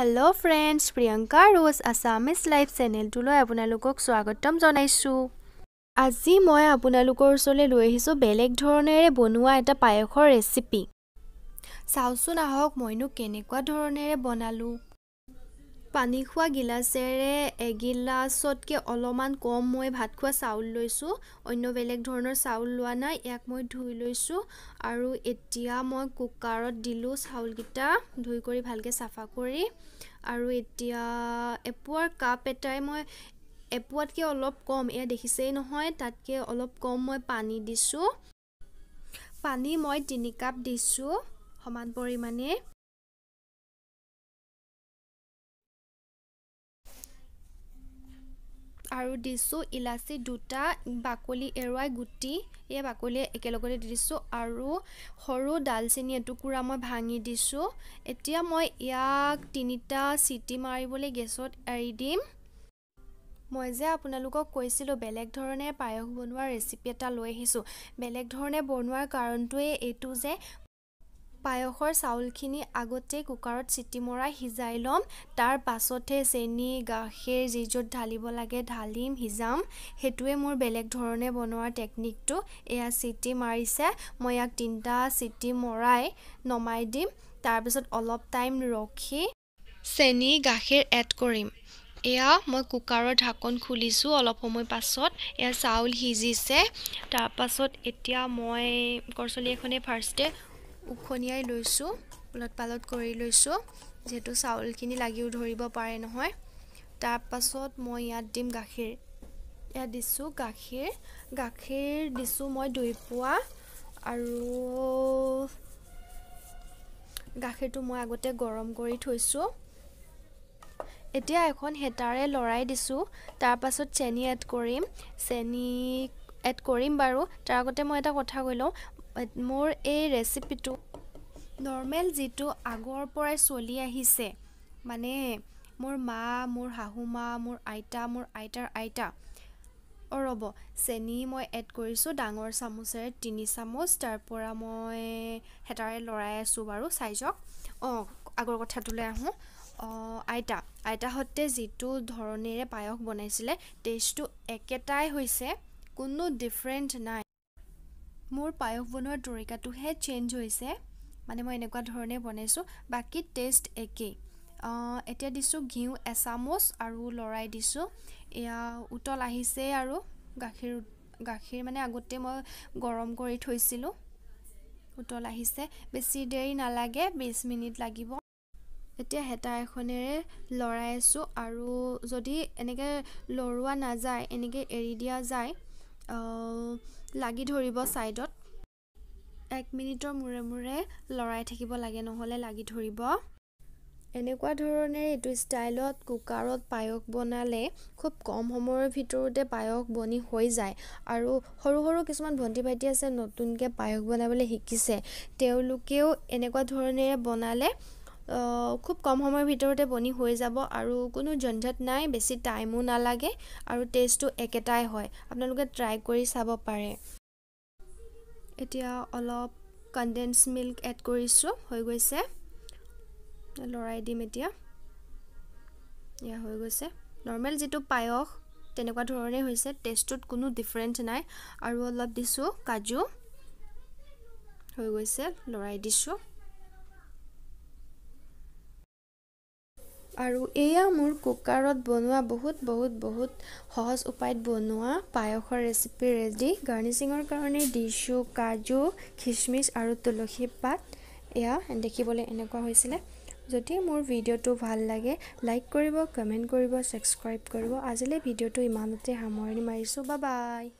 hello' friends Priyanka ৰোজ Assamese live চেনেলটোলৈ আপোনালোকক স্বাগতম জনাইছোঁ আজি মই আপোনালোকৰ ওচৰলৈ লৈ আহিছোঁ বেলেগ ধৰণেৰে বনোৱা এটা পায়সৰ ৰেচিপি চাওঁচোন আহক মইনো কেনেকুৱা ধৰণেৰে বনালোঁ পানী খোৱা গিলাচেৰে এগিলাচতকৈ অলপমান কম মই ভাত খোৱা চাউল লৈছোঁ অন্য বেলেগ ধৰণৰ চাউল লোৱা নাই ইয়াক মই ধুই লৈছোঁ আৰু এতিয়া মই কুকাৰত দিলোঁ চাউলকেইটা ধুই কৰি ভালকৈ চাফা কৰি আৰু এতিয়া এপোৱাৰ কাপ এটাই মই এপোৱাতকৈ অলপ কম এয়া দেখিছেই নহয় তাতকৈ অলপ কম মই পানী দিছোঁ পানী মই তিনি কাপ দিছোঁ সমান পৰিমাণে আৰু দিছোঁ ইলাচি দুটা বাকলি এৰুৱাই গুটি এই বাকলি একেলগতে দি দিছোঁ আৰু সৰু ডালচেনি এটুকুৰা মই ভাঙি দিছোঁ এতিয়া মই ইয়াক তিনিটা চিটি মাৰিবলৈ গেছত এৰি দিম মই যে আপোনালোকক কৈছিলোঁ বেলেগ ধৰণে পায়স বনোৱা ৰেচিপি এটা লৈ আহিছোঁ বেলেগ ধৰণে বনোৱাৰ কাৰণটোৱে এইটো যে পায়সৰ চাউলখিনি আগতে কুকাৰত চিটি মৰাই সিজাই ল'ম তাৰ পাছতহে চেনি গাখীৰ যি য'ত ঢালিব লাগে ঢালিম সিজাম সেইটোৱে মোৰ বেলেগ ধৰণে বনোৱাৰ টেকনিকটো এয়া চিটি মাৰিছে মই ইয়াক তিনিটা চিটি মৰাই নমাই দিম তাৰপিছত অলপ টাইম ৰখি চেনি গাখীৰ এড কৰিম এয়া মই কুকাৰৰ ঢাকন খুলিছোঁ অলপ সময় পাছত এয়া চাউল সিজিছে তাৰপাছত এতিয়া মই কৰচলি এখনেই ফাৰ্ষ্টে উখনিয়াই লৈছোঁ ওলট পালট কৰি লৈছোঁ যিহেতু চাউলখিনি লাগিও ধৰিব পাৰে নহয় তাৰপাছত মই ইয়াত দিম গাখীৰ ইয়াত দিছোঁ গাখীৰ গাখীৰ দিছোঁ মই দুই পোৱা আৰু গাখীৰটো মই আগতে গৰম কৰি থৈছোঁ এতিয়া এখন হেতাৰে লৰাই দিছোঁ তাৰপাছত চেনি এড কৰিম চেনি এড কৰিম বাৰু তাৰ আগতে মই এটা কথা কৈ লওঁ মোৰ এই ৰেচিপিটো নৰ্মেল যিটো আগৰ পৰাই চলি আহিছে মানে মোৰ মা মোৰ শাহু মা মোৰ আইতা মোৰ আইতাৰ আইতা অঁ ৰ'ব চেনি মই এড কৰিছোঁ ডাঙৰ চামুচেৰে তিনি চামুচ তাৰ পৰা মই হেতাৰে লৰাই আছোঁ বাৰু চাইজক অঁ আগৰ কথাটোলৈ আহোঁ অঁ আইতা আইতাহঁতে যিটো ধৰণেৰে পায়স বনাইছিলে টেষ্টটো একেটাই হৈছে কোনো ডিফাৰেণ্ট নাই মোৰ পায়স বনোৱাৰ তৰিকাটোহে চেঞ্জ হৈছে মানে মই এনেকুৱা ধৰণে বনাইছোঁ বাকী টেষ্ট একেই এতিয়া দিছোঁ ঘিউ এচামুচ আৰু লৰাই দিছোঁ এয়া উতল আহিছেই আৰু গাখীৰ গাখীৰ মানে আগতে মই গৰম কৰি থৈছিলোঁ উতল আহিছে বেছি দেৰি নালাগে বিছ মিনিট লাগিব এতিয়া হেতা এখনেৰে লৰাই আছোঁ আৰু যদি এনেকৈ লৰোৱা নাযায় এনেকৈ এৰি দিয়া যায় লাগি ধৰিব ছাইডত এক মিনিটৰ মূৰে মূৰে লৰাই থাকিব লাগে নহ'লে লাগি ধৰিব এনেকুৱা ধৰণেৰে এইটো ষ্টাইলত কুকাৰত পায়স বনালে খুব কম সময়ৰ ভিতৰতে পায়স বনি হৈ যায় আৰু সৰু সৰু কিছুমান ভণ্টি ভাইটি আছে নতুনকৈ পায়স বনাবলৈ শিকিছে তেওঁলোকেও এনেকুৱা ধৰণেৰে বনালে খুব কম সময়ৰ ভিতৰতে বনি হৈ যাব আৰু কোনো ঝঞ্ঝাট নাই বেছি টাইমো নালাগে আৰু টেষ্টটো একেটাই হয় আপোনালোকে ট্ৰাই কৰি চাব পাৰে এতিয়া অলপ কণ্ডেন্স মিল্ক এড কৰিছোঁ হৈ গৈছে লৰাই দিম এতিয়া এয়া হৈ গৈছে নৰ্মেল যিটো পায়স তেনেকুৱা ধৰণেই হৈছে টেষ্টটোত কোনো ডিফাৰেঞ্চ নাই আৰু অলপ দিছোঁ কাজু হৈ গৈছে লৰাই দিছোঁ আৰু এয়া মোৰ কুকাৰত বনোৱা বহুত বহুত বহুত সহজ উপায়ত বনোৱা পায়সৰ ৰেচিপি ৰেডি গাৰ্নিচিঙৰ কাৰণে দিছোঁ কাজু খিচমিচ আৰু তুলসী পাত এয়া দেখিবলৈ এনেকুৱা হৈছিলে যদি মোৰ ভিডিঅ'টো ভাল লাগে লাইক কৰিব কমেণ্ট কৰিব ছাবস্ক্ৰাইব কৰিব আজিলৈ ভিডিঅ'টো ইমানতে সামৰণি মাৰিছোঁ বা বাই